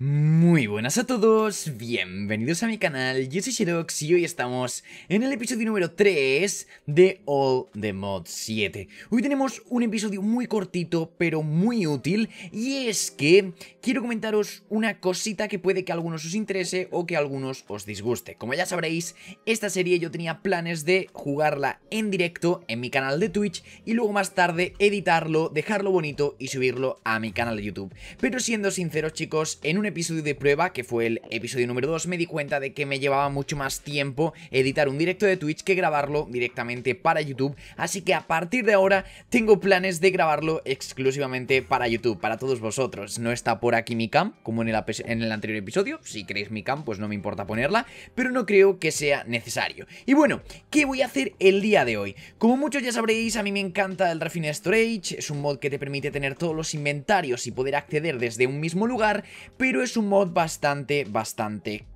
Mm. buenas a todos, bienvenidos a mi canal, yo soy Xerox y hoy estamos en el episodio número 3 de All the Mod 7 Hoy tenemos un episodio muy cortito pero muy útil y es que quiero comentaros una cosita que puede que a algunos os interese o que a algunos os disguste Como ya sabréis, esta serie yo tenía planes de jugarla en directo en mi canal de Twitch y luego más tarde editarlo, dejarlo bonito y subirlo a mi canal de YouTube Pero siendo sinceros chicos, en un episodio de prueba que fue el episodio número 2, me di cuenta de que me llevaba mucho más tiempo editar un directo de Twitch que grabarlo directamente para YouTube, así que a partir de ahora tengo planes de grabarlo exclusivamente para YouTube, para todos vosotros. No está por aquí mi cam, como en el, anterior episodio, si queréis mi cam pues no me importa ponerla, pero no creo que sea necesario. Y bueno, ¿qué voy a hacer el día de hoy? Como muchos ya sabréis, a mí me encanta el Refine Storage, es un mod que te permite tener todos los inventarios y poder acceder desde un mismo lugar, pero es un mod bastante bastante, bastante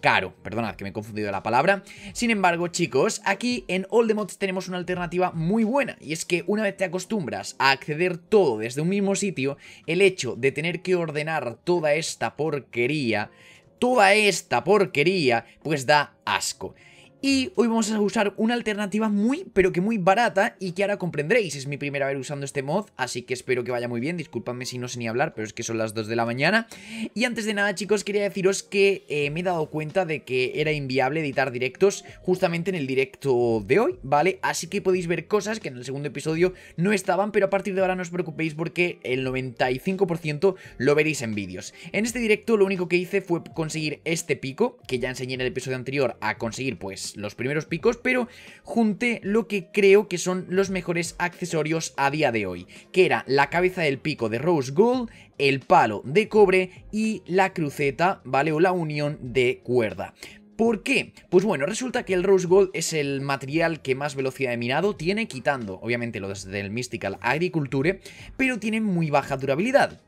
caro, perdonad que me he confundido la palabra. Sin embargo, chicos, aquí en All the Mods tenemos una alternativa muy buena, y es que una vez te acostumbras a acceder todo desde un mismo sitio, el hecho de tener que ordenar toda esta porquería, toda esta porquería, pues da asco. Y hoy vamos a usar una alternativa muy, pero que muy barata y que ahora comprenderéis. Es mi primera vez usando este mod, así que espero que vaya muy bien. Disculpadme si no sé ni hablar, pero es que son las 2 de la mañana. Y antes de nada, chicos, quería deciros que eh, me he dado cuenta de que era inviable editar directos justamente en el directo de hoy, ¿vale? Así que podéis ver cosas que en el segundo episodio no estaban, pero a partir de ahora no os preocupéis porque el 95% lo veréis en vídeos. En este directo lo único que hice fue conseguir este pico, que ya enseñé en el episodio anterior a conseguir, pues los primeros picos, pero junté lo que creo que son los mejores accesorios a día de hoy, que era la cabeza del pico de Rose Gold, el palo de cobre y la cruceta, ¿vale? O la unión de cuerda. ¿Por qué? Pues bueno, resulta que el Rose Gold es el material que más velocidad de minado tiene, quitando obviamente los del Mystical Agriculture, pero tiene muy baja durabilidad.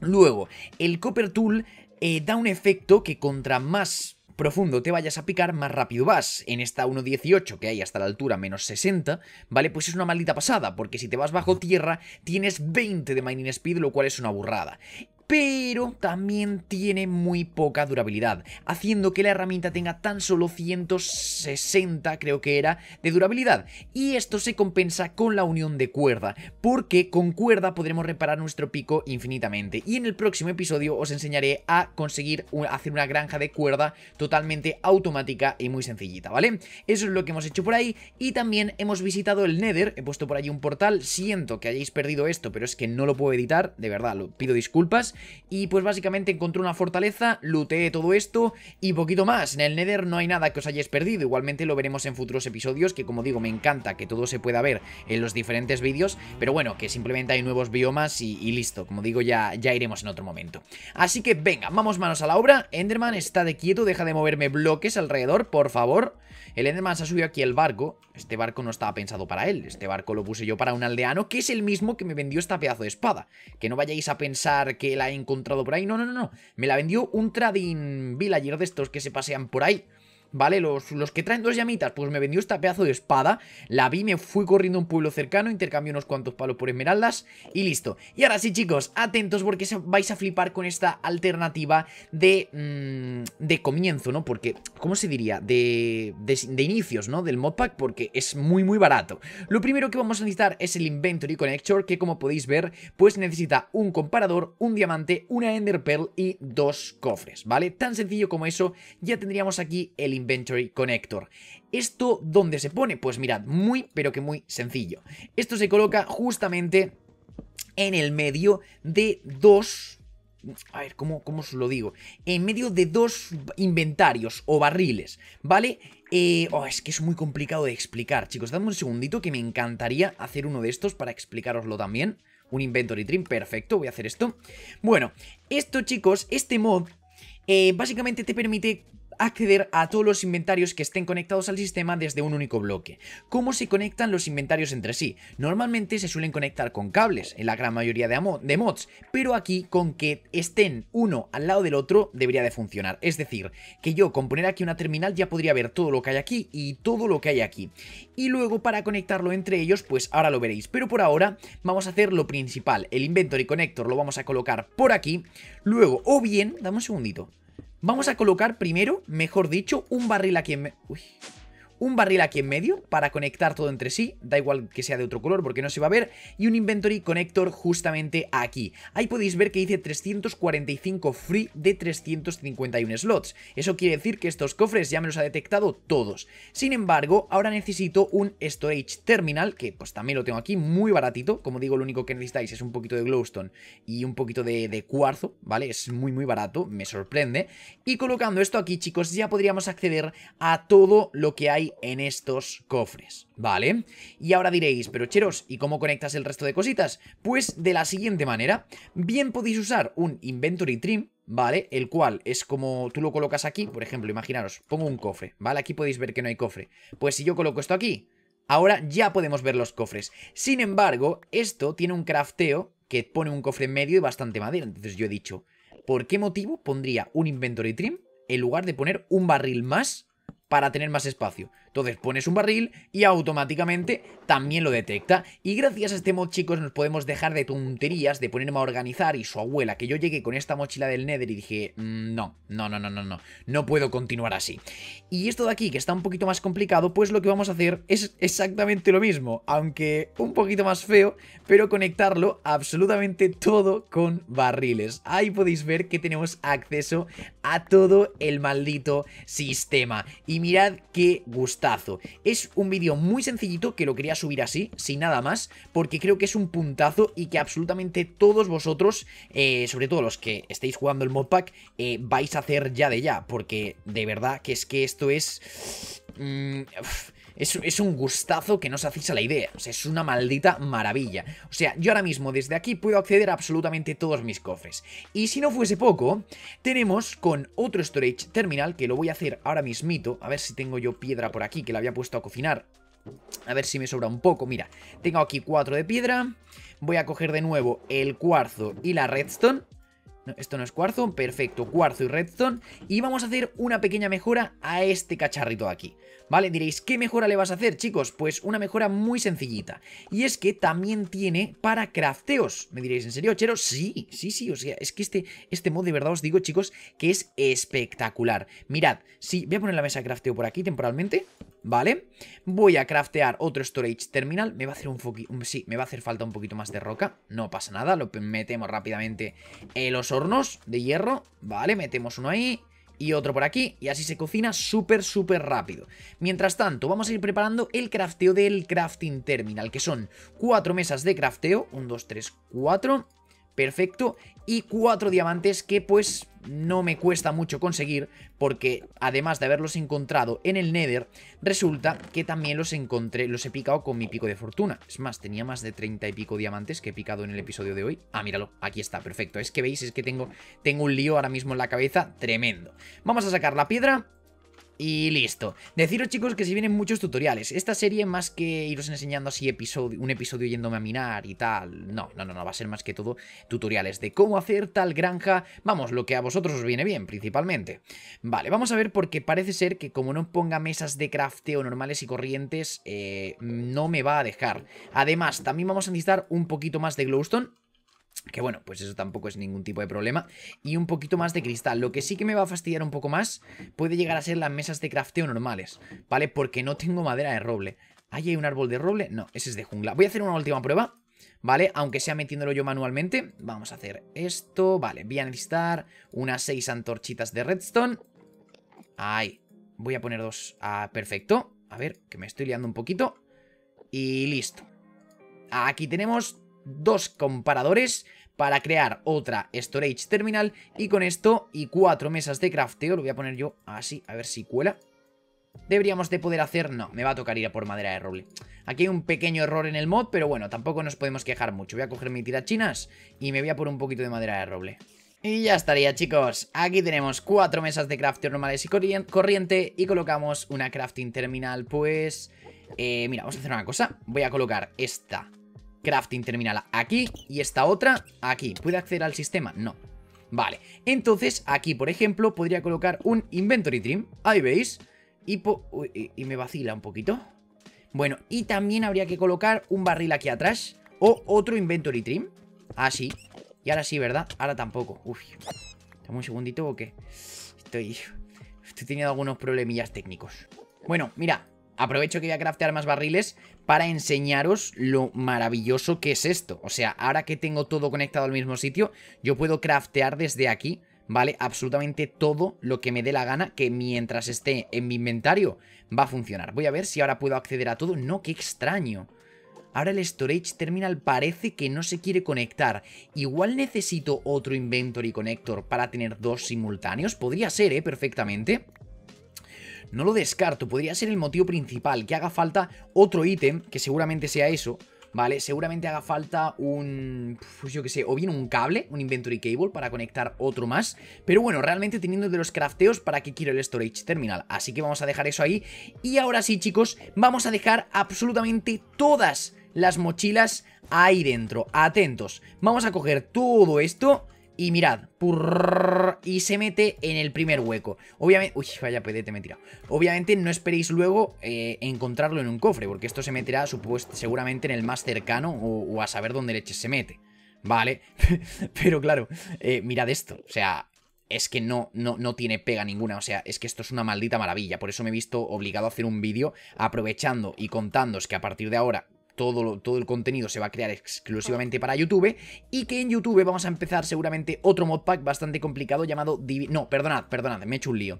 Luego, el Copper Tool eh, da un efecto que contra más profundo te vayas a picar, más rápido vas. En esta 1.18 que hay hasta la altura menos 60, ¿vale? Pues es una maldita pasada, porque si te vas bajo tierra tienes 20 de mining speed, lo cual es una burrada pero también tiene muy poca durabilidad, haciendo que la herramienta tenga tan solo 160, creo que era, de durabilidad. Y esto se compensa con la unión de cuerda, porque con cuerda podremos reparar nuestro pico infinitamente. Y en el próximo episodio os enseñaré a conseguir hacer una granja de cuerda totalmente automática y muy sencillita, ¿vale? Eso es lo que hemos hecho por ahí y también hemos visitado el Nether, he puesto por allí un portal, siento que hayáis perdido esto, pero es que no lo puedo editar, de verdad, lo pido disculpas. Y pues básicamente encontré una fortaleza, looteé todo esto y poquito más. En el Nether no hay nada que os hayáis perdido, igualmente lo veremos en futuros episodios, que como digo, me encanta que todo se pueda ver en los diferentes vídeos, pero bueno, que simplemente hay nuevos biomas y, listo, como digo, ya, ya iremos en otro momento. Así que venga, vamos manos a la obra, Enderman está de quieto, deja de moverme bloques alrededor, por favor. El Enderman se ha subido aquí el barco, este barco no estaba pensado para él, este barco lo puse yo para un aldeano, que es el mismo que me vendió esta pedazo de espada. Que no vayáis a pensar que la he encontrado por ahí. No, no, no, no. Me la vendió un trading villager de estos que se pasean por ahí. ¿vale? Los, los que traen dos llamitas, pues me vendió este pedazo de espada, la vi, me fui corriendo a un pueblo cercano, intercambié unos cuantos palos por esmeraldas y listo. Y ahora sí, chicos, atentos porque vais a flipar con esta alternativa de, mm, de comienzo, ¿no? Porque, ¿cómo se diría? De, de, inicios, ¿no? Del modpack, porque es muy, muy barato. Lo primero que vamos a necesitar es el Inventory Connector, que como podéis ver, pues necesita un comparador, un diamante, una Ender Pearl y dos cofres, ¿vale? Tan sencillo como eso, ya tendríamos aquí el Inventory Connector. ¿Esto dónde se pone? Pues mirad, muy pero que muy sencillo. Esto se coloca justamente en el medio de dos... A ver, ¿cómo, ¿cómo os lo digo? En medio de dos inventarios o barriles, ¿vale? Eh, oh, es que es muy complicado de explicar, chicos. dame un segundito que me encantaría hacer uno de estos para explicaroslo también. Un inventory trim, perfecto, voy a hacer esto. Bueno, esto chicos, este mod eh, básicamente te permite acceder a todos los inventarios que estén conectados al sistema desde un único bloque. ¿Cómo se conectan los inventarios entre sí? Normalmente se suelen conectar con cables, en la gran mayoría de, mods, pero aquí con que estén uno al lado del otro debería de funcionar. Es decir, que yo con poner aquí una terminal ya podría ver todo lo que hay aquí y todo lo que hay aquí. Y luego para conectarlo entre ellos, pues ahora lo veréis. Pero por ahora vamos a hacer lo principal. El inventory connector lo vamos a colocar por aquí. Luego, o bien, dame un segundito. Vamos a colocar primero, mejor dicho, un barril aquí en... Uy, un barril aquí en medio para conectar todo entre sí, da igual que sea de otro color porque no se va a ver, y un inventory connector justamente aquí. Ahí podéis ver que hice 345 free de 351 slots. Eso quiere decir que estos cofres ya me los ha detectado todos. Sin embargo, ahora necesito un storage terminal, que pues también lo tengo aquí, muy baratito. Como digo, lo único que necesitáis es un poquito de glowstone y un poquito de, de cuarzo, ¿vale? Es muy muy barato, me sorprende. Y colocando esto aquí, chicos, ya podríamos acceder a todo lo que hay en estos cofres, ¿vale? Y ahora diréis, pero Cheros, ¿y cómo conectas el resto de cositas? Pues de la siguiente manera, bien podéis usar un Inventory Trim, ¿vale? El cual es como tú lo colocas aquí, por ejemplo, imaginaros, pongo un cofre, ¿vale? Aquí podéis ver que no hay cofre. Pues si yo coloco esto aquí, ahora ya podemos ver los cofres. Sin embargo, esto tiene un crafteo que pone un cofre en medio y bastante madera. Entonces yo he dicho, ¿por qué motivo pondría un inventory trim en lugar de poner un barril más para tener más espacio. Entonces pones un barril y automáticamente también lo detecta. Y gracias a este mod, chicos, nos podemos dejar de tonterías, de ponerme a organizar y su abuela, que yo llegué con esta mochila del Nether y dije, mm, no, no, no, no, no, no, no puedo continuar así. Y esto de aquí, que está un poquito más complicado, pues lo que vamos a hacer es exactamente lo mismo, aunque un poquito más feo, pero conectarlo absolutamente todo con barriles. Ahí podéis ver que tenemos acceso a todo el maldito sistema. Y mirad qué gusta es un vídeo muy sencillito que lo quería subir así, sin nada más, porque creo que es un puntazo y que absolutamente todos vosotros, eh, sobre todo los que estéis jugando el modpack, eh, vais a hacer ya de ya, porque de verdad que es que esto es... Mm, es, un gustazo que no se hacéis la idea. O sea, es una maldita maravilla. O sea, yo ahora mismo desde aquí puedo acceder a absolutamente todos mis cofres. Y si no fuese poco, tenemos con otro storage terminal, que lo voy a hacer ahora mismito. A ver si tengo yo piedra por aquí, que la había puesto a cocinar. A ver si me sobra un poco. Mira, tengo aquí cuatro de piedra. Voy a coger de nuevo el cuarzo y la redstone. Esto no es cuarzo, perfecto, cuarzo y redstone Y vamos a hacer una pequeña mejora a este cacharrito de aquí Vale, diréis, ¿qué mejora le vas a hacer, chicos? Pues una mejora muy sencillita Y es que también tiene para crafteos Me diréis, ¿en serio, Chero? Sí, sí, sí, o sea, es que este, este mod de verdad os digo, chicos, que es espectacular Mirad, sí, voy a poner la mesa de crafteo por aquí temporalmente ¿vale? Voy a craftear otro storage terminal. Me va a hacer un mm, Sí, me va a hacer falta un poquito más de roca. No pasa nada. Lo metemos rápidamente en eh, los hornos de hierro. Vale, metemos uno ahí. Y otro por aquí, y así se cocina súper, súper rápido. Mientras tanto, vamos a ir preparando el crafteo del crafting terminal, que son cuatro mesas de crafteo, un, dos, tres, cuatro perfecto. Y cuatro diamantes que pues no me cuesta mucho conseguir porque además de haberlos encontrado en el Nether, resulta que también los encontré, los he picado con mi pico de fortuna. Es más, tenía más de 30 y pico diamantes que he picado en el episodio de hoy. Ah, míralo, aquí está, perfecto. Es que veis, es que tengo, tengo un lío ahora mismo en la cabeza tremendo. Vamos a sacar la piedra y listo. Deciros chicos que si vienen muchos tutoriales. Esta serie más que iros enseñando así episodio, un episodio yéndome a minar y tal. No, no, no, no, va a ser más que todo tutoriales de cómo hacer tal granja. Vamos, lo que a vosotros os viene bien principalmente. Vale, vamos a ver porque parece ser que como no ponga mesas de crafteo normales y corrientes, eh, no me va a dejar. Además, también vamos a necesitar un poquito más de glowstone que bueno, pues eso tampoco es ningún tipo de problema. Y un poquito más de cristal. Lo que sí que me va a fastidiar un poco más puede llegar a ser las mesas de crafteo normales, ¿vale? Porque no tengo madera de roble. ¿Ahí hay un árbol de roble? No, ese es de jungla. Voy a hacer una última prueba, ¿vale? Aunque sea metiéndolo yo manualmente. Vamos a hacer esto, vale. Voy a necesitar unas seis antorchitas de redstone. Ahí. Voy a poner dos. Ah, perfecto. A ver, que me estoy liando un poquito. Y listo. Aquí tenemos dos comparadores para crear otra storage terminal y con esto y cuatro mesas de crafteo, lo voy a poner yo así, a ver si cuela. ¿Deberíamos de poder hacer? No, me va a tocar ir a por madera de roble. Aquí hay un pequeño error en el mod, pero bueno, tampoco nos podemos quejar mucho. Voy a coger mi tirachinas y me voy a por un poquito de madera de roble. Y ya estaría chicos, aquí tenemos cuatro mesas de crafteo normales y corriente y colocamos una crafting terminal pues... Eh, mira, vamos a hacer una cosa, voy a colocar esta crafting terminal aquí y esta otra aquí. ¿Puede acceder al sistema? No. Vale, entonces aquí, por ejemplo, podría colocar un inventory trim. Ahí veis. Y, me vacila un poquito. Bueno, y también habría que colocar un barril aquí atrás. O otro inventory trim. Así. Ah, y ahora sí, ¿verdad? Ahora tampoco. Uf. Dame un segundito o qué. Estoy... Estoy teniendo algunos problemillas técnicos. Bueno, mira, Aprovecho que voy a craftear más barriles para enseñaros lo maravilloso que es esto. O sea, ahora que tengo todo conectado al mismo sitio, yo puedo craftear desde aquí, ¿vale? Absolutamente todo lo que me dé la gana, que mientras esté en mi inventario va a funcionar. Voy a ver si ahora puedo acceder a todo. No, qué extraño. Ahora el Storage Terminal parece que no se quiere conectar. Igual necesito otro Inventory Connector para tener dos simultáneos. Podría ser, ¿eh? Perfectamente. No lo descarto, podría ser el motivo principal, que haga falta otro ítem, que seguramente sea eso, ¿vale? Seguramente haga falta un, pues yo qué sé, o bien un cable, un inventory cable para conectar otro más. Pero bueno, realmente teniendo de los crafteos, ¿para qué quiero el storage terminal? Así que vamos a dejar eso ahí. Y ahora sí, chicos, vamos a dejar absolutamente todas las mochilas ahí dentro. Atentos, vamos a coger todo esto... Y mirad, y se mete en el primer hueco. Obviamente, uy, vaya pedete me he tirado. Obviamente no esperéis luego eh, encontrarlo en un cofre, porque esto se meterá supuesto, seguramente en el más cercano o, a saber dónde leches se mete. Vale, pero claro, eh, mirad esto, o sea, es que no, no, no tiene pega ninguna, o sea, es que esto es una maldita maravilla, por eso me he visto obligado a hacer un vídeo aprovechando y contándos que a partir de ahora todo, el contenido se va a crear exclusivamente para YouTube y que en YouTube vamos a empezar seguramente otro modpack bastante complicado llamado... no, perdonad, perdonad, me he hecho un lío.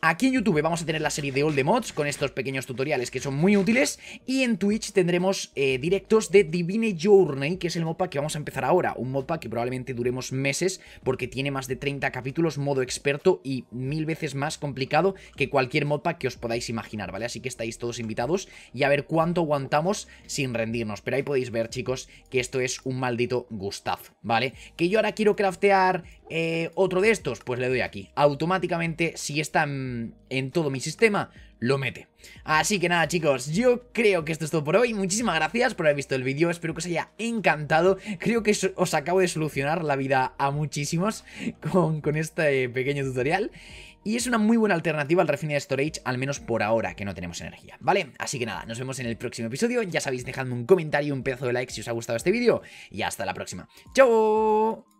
Aquí en YouTube vamos a tener la serie de All the Mods con estos pequeños tutoriales que son muy útiles y en Twitch tendremos eh, directos de Divine Journey, que es el modpack que vamos a empezar ahora, un modpack que probablemente duremos meses porque tiene más de 30 capítulos, modo experto y mil veces más complicado que cualquier modpack que os podáis imaginar, ¿vale? Así que estáis todos invitados y a ver cuánto aguantamos sin rendirnos. Pero ahí podéis ver, chicos, que esto es un maldito gustazo, ¿vale? Que yo ahora quiero craftear eh, otro de estos, pues le doy aquí. Automáticamente, si está en, todo mi sistema, lo mete. Así que nada chicos, yo creo que esto es todo por hoy, muchísimas gracias por haber visto el vídeo, espero que os haya encantado, creo que os acabo de solucionar la vida a muchísimos con este pequeño tutorial y es una muy buena alternativa al de Storage, al menos por ahora que no tenemos energía, ¿vale? Así que nada, nos vemos en el próximo episodio, ya sabéis, dejadme un comentario, un pedazo de like si os ha gustado este vídeo y hasta la próxima. ¡Chao!